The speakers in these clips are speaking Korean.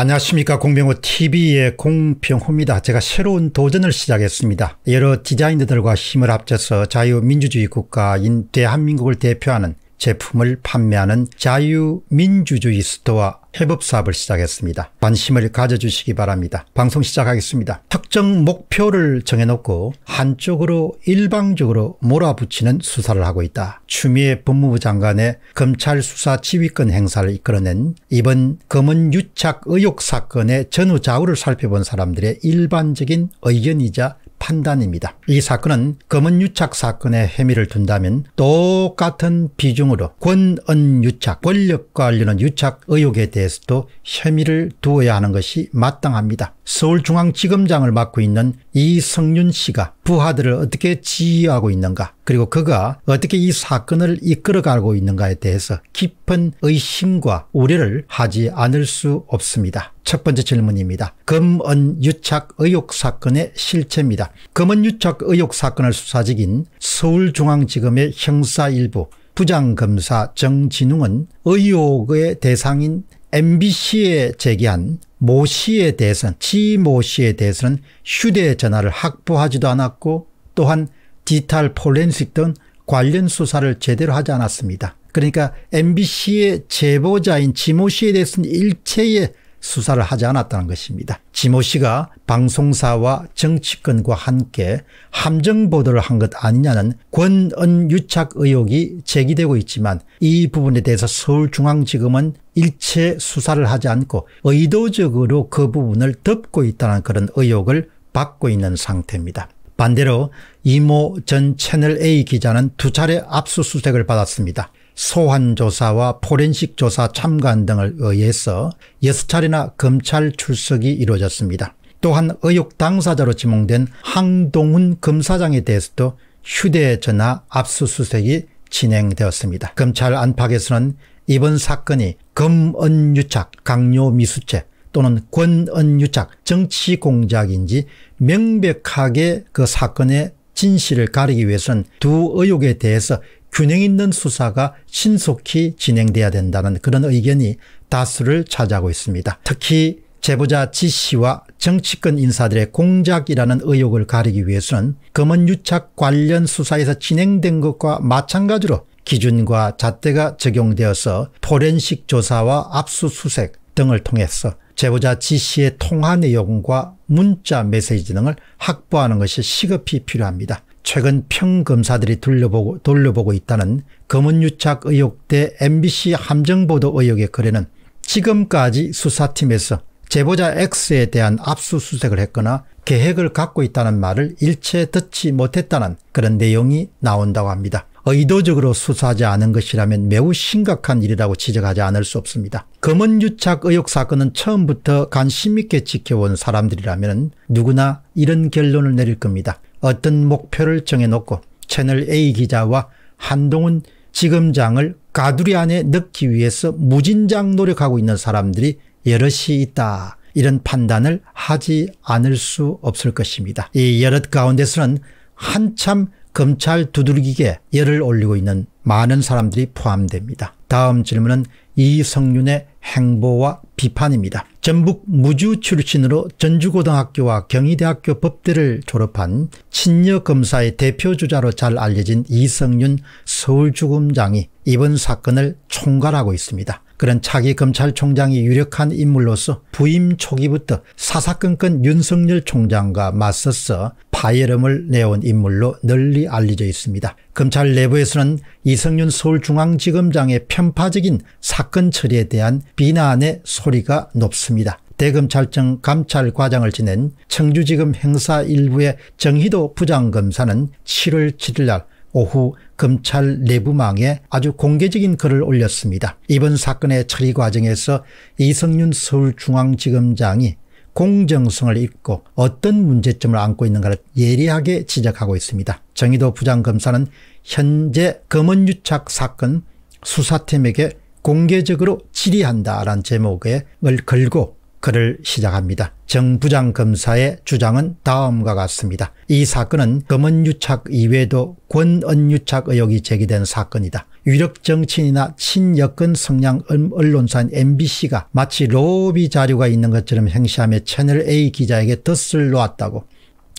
안녕하십니까 공병호 tv의 공병호입니다. 제가 새로운 도전을 시작했습니다. 여러 디자이너들과 힘을 합쳐서 자유민주주의 국가인 대한민국을 대표하는 제품을 판매하는 자유민주주의 스토어 와 해법사업을 시작했습니다. 관심을 가져주시기 바랍니다. 방송 시작하겠습니다. 특정 목표를 정해놓고 한쪽으로 일방적으로 몰아붙이는 수사를 하고 있다. 추미애 법무부 장관의 검찰 수사 지휘권 행사를 이끌어낸 이번 검은 유착 의혹 사건의 전후 좌우를 살펴본 사람들의 일반적인 의견이자 판단입니다. 이 사건은 검은유착 사건에 혐의를 둔다면 똑같은 비중으로 권은유착, 권력과 관련한 유착 의혹에 대해서도 혐의를 두어야 하는 것이 마땅합니다. 서울중앙지검장을 맡고 있는 이성윤 씨가 부하들을 어떻게 지휘하고 있는가 그리고 그가 어떻게 이 사건을 이끌어가고 있는가에 대해서 깊은 의심과 우려를 하지 않을 수 없습니다. 첫 번째 질문입니다. 금언 유착 의혹 사건의 실체입니다. 금언 유착 의혹 사건을 수사직인 서울중앙지검의 형사 일부 부장검사 정진웅은 의혹의 대상인 MBC에 제기한 모 씨에 대해서는 지모 씨에 대해서는 휴대전화를 확보하지도 않았고 또한 디지털 포렌식 등 관련 수사를 제대로 하지 않았습니다. 그러니까 MBC의 제보자인 지모 씨에 대해서는 일체의 수사를 하지 않았다는 것입니다. 지모 씨가 방송사와 정치권과 함께 함정 보도를 한 것 아니냐는 권은 유착 의혹이 제기되고 있지만 이 부분에 대해서 서울중앙지검은 일체 수사를 하지 않고 의도적으로 그 부분을 덮고 있다는 그런 의혹을 받고 있는 상태입니다. 반대로 이모 전 채널A 기자는 두 차례 압수수색을 받았습니다. 소환조사와 포렌식조사 참관 등을 의해서 6차례나 검찰 출석이 이루어졌습니다. 또한 의혹 당사자로 지명된 항동훈 검사장에 대해서도 휴대전화 압수수색이 진행되었습니다. 검찰 안팎에서는 이번 사건이 검언유착, 강요미수죄 또는 권언유착, 정치공작인지 명백하게 그 사건의 진실을 가리기 위해서는 두 의혹에 대해서 균형 있는 수사가 신속히 진행돼야 된다는 그런 의견이 다수를 차지하고 있습니다. 특히 제보자 지 씨와 정치권 인사들의 공작이라는 의혹을 가리기 위해서는 검은 유착 관련 수사에서 진행된 것과 마찬가지로 기준과 잣대가 적용되어서 포렌식 조사와 압수수색 등을 통해서 제보자 지 씨의 통화 내용과 문자 메시지 등을 확보하는 것이 시급히 필요합니다. 최근 평검사들이 둘러보고 돌려보고 있다는 검은유착 의혹 대 MBC 함정보도 의혹의 거래는 지금까지 수사팀에서 제보자 X에 대한 압수수색을 했거나 계획을 갖고 있다는 말을 일체 듣지 못했다는 그런 내용이 나온다고 합니다. 의도적으로 수사하지 않은 것이라면 매우 심각한 일이라고 지적하지 않을 수 없습니다. 검은유착 의혹 사건은 처음부터 관심 있게 지켜온 사람들이라면 누구나 이런 결론을 내릴 겁니다. 어떤 목표를 정해놓고 채널 A 기자와 한동훈 지검장을 가두리 안에 넣기 위해서 무진장 노력하고 있는 사람들이 여럿이 있다. 이런 판단을 하지 않을 수 없을 것입니다. 이 여럿 가운데서는 한참 검찰 두들기게 열을 올리고 있는 많은 사람들이 포함됩니다. 다음 질문은 이성윤의 행보와 비판입니다. 전북 무주 출신으로 전주고등학교와 경희대학교 법대를 졸업한 친여검사의 대표주자로 잘 알려진 이성윤 서울주검장이 이번 사건을 총괄하고 있습니다. 그런 차기 검찰총장이 유력한 인물로서 부임 초기부터 사사건건 윤석열 총장과 맞서서 파열음을 내온 인물로 널리 알려져 있습니다. 검찰 내부에서는 이성윤 서울중앙지검장의 편파적인 사건 처리에 대한 비난의 소리가 높습니다. 대검찰청 감찰과장을 지낸 청주지검 행사 일부의 정희도 부장검사는 7월 7일 날 오후 검찰 내부망에 아주 공개적인 글을 올렸습니다. 이번 사건의 처리 과정에서 이성윤 서울중앙지검장이 공정성을 입고 어떤 문제점을 안고 있는가를 예리하게 지적하고 있습니다. 정의도 부장검사는 현재 검언유착 사건 수사팀에게 공개적으로 질의한다라는 제목을 걸고 글을 시작합니다. 정 부장검사의 주장은 다음과 같습니다. 이 사건은 검언유착 이외에도 권언유착 의혹이 제기된 사건이다. 유력 정치인이나 친여권 성향 음 언론사인 MBC가 마치 로비 자료가 있는 것처럼 행시하며 채널A 기자에게 덫을 놓았다고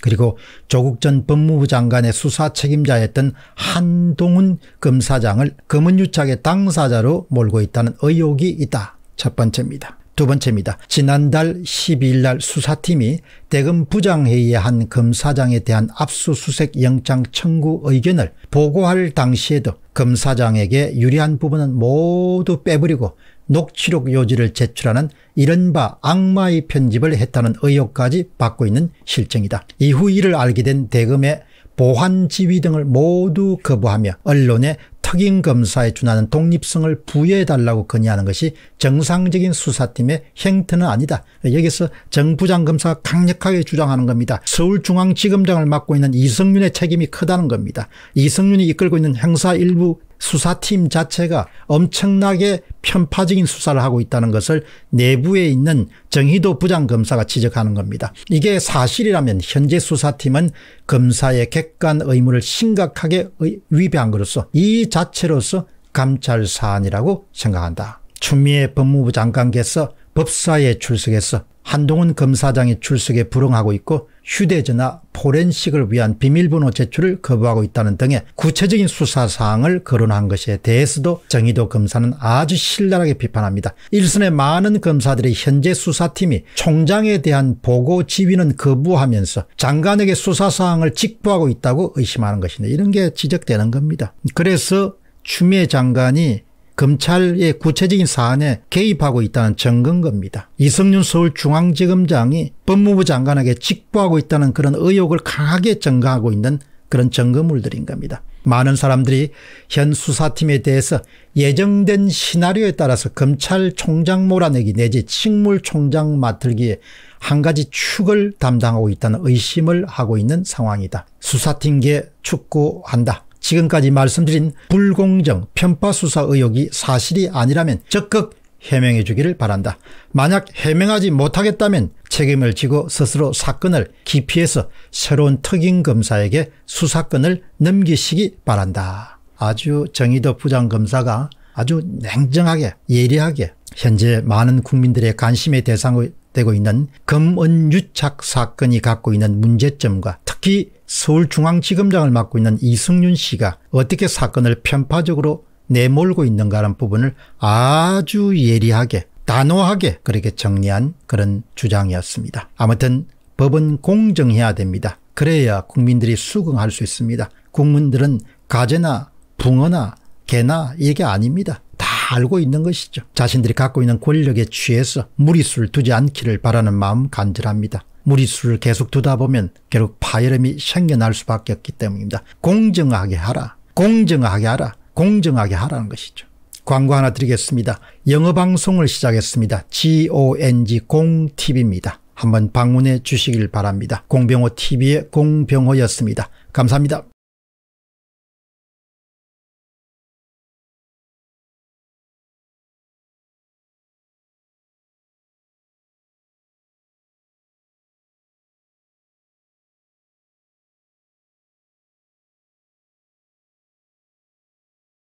그리고 조국 전 법무부 장관의 수사 책임자였던 한동훈 검사장을 검은유착의 당사자로 몰고 있다는 의혹이 있다. 첫 번째입니다. 두 번째입니다. 지난달 12일 날 수사팀이 대검 부장회의에 한 검사장에 대한 압수수색 영장 청구 의견을 보고할 당시에도 검사장에게 유리한 부분은 모두 빼버리고 녹취록 요지를 제출하는 이른바 악마의 편집을 했다는 의혹까지 받고 있는 실정이다. 이후 이를 알게 된 대검의 보안지휘 등을 모두 거부하며 언론에 특임 검사에 준하는 독립성을 부여해달라고 건의하는 것이 정상적인 수사팀의 행태는 아니다. 여기서 정부장 검사가 강력하게 주장하는 겁니다. 서울중앙지검장을 맡고 있는 이성윤의 책임이 크다는 겁니다. 이성윤이 이끌고 있는 행사 일부 수사팀 자체가 엄청나게 편파적인 수사를 하고 있다는 것을 내부에 있는 정희도 부장검사가 지적하는 겁니다. 이게 사실이라면 현재 수사팀은 검사의 객관 의무를 심각하게 위배한 것으로서 이 자체로서 감찰 사안이라고 생각한다. 추미애 법무부 장관께서 법사에 출석해서 한동훈 검사장의 출석에 불응하고 있고 휴대전화 포렌식을 위한 비밀번호 제출을 거부하고 있다는 등의 구체적인 수사사항을 거론한 것에 대해서도 정의도 검사는 아주 신랄하게 비판합니다. 일선의 많은 검사들이 현재 수사팀이 총장에 대한 보고 지휘는 거부하면서 장관에게 수사사항을 직부하고 있다고 의심하는 것인데 이런 게 지적되는 겁니다. 그래서 추미애 장관이 검찰의 구체적인 사안에 개입하고 있다는 증거인 겁니다. 이성윤 서울중앙지검장이 법무부 장관에게 직부하고 있다는 그런 의혹을 강하게 증가하고 있는 그런 증거물들인 겁니다. 많은 사람들이 현 수사팀에 대해서 예정된 시나리오에 따라서 검찰총장 몰아내기 내지 식물총장 맡을기에 한 가지 축을 담당하고 있다는 의심을 하고 있는 상황이다. 수사팀계 축구한다. 지금까지 말씀드린 불공정 편파 수사 의혹이 사실이 아니라면 적극 해명해 주기를 바란다. 만약 해명하지 못하겠다면 책임을 지고 스스로 사건을 기피해서 새로운 특임 검사에게 수사권을 넘기시기 바란다. 아주 정의덕 부장검사가 아주 냉정하게 예리하게 현재 많은 국민들의 관심의 대상이 되고 있는 검언유착 사건이 갖고 있는 문제점과 특히 서울중앙지검장을 맡고 있는 이승윤 씨가 어떻게 사건을 편파적으로 내몰고 있는가라는 부분을 아주 예리하게 단호하게 그렇게 정리한 그런 주장이었습니다. 아무튼 법은 공정해야 됩니다. 그래야 국민들이 수긍할 수 있습니다. 국민들은 가재나 붕어나 개나 이게 아닙니다. 다 알고 있는 것이죠. 자신들이 갖고 있는 권력에 취해서 무리수를 두지 않기를 바라는 마음 간절합니다. 무리수를 계속 두다 보면 결국 파열음이 생겨날 수밖에 없기 때문입니다. 공정하게 하라. 공정하게 하라. 공정하게 하라는 것이죠. 광고 하나 드리겠습니다. 영어 방송을 시작했습니다. GONG 공TV입니다. 한번 방문해 주시길 바랍니다. 공병호 TV의 공병호였습니다. 감사합니다.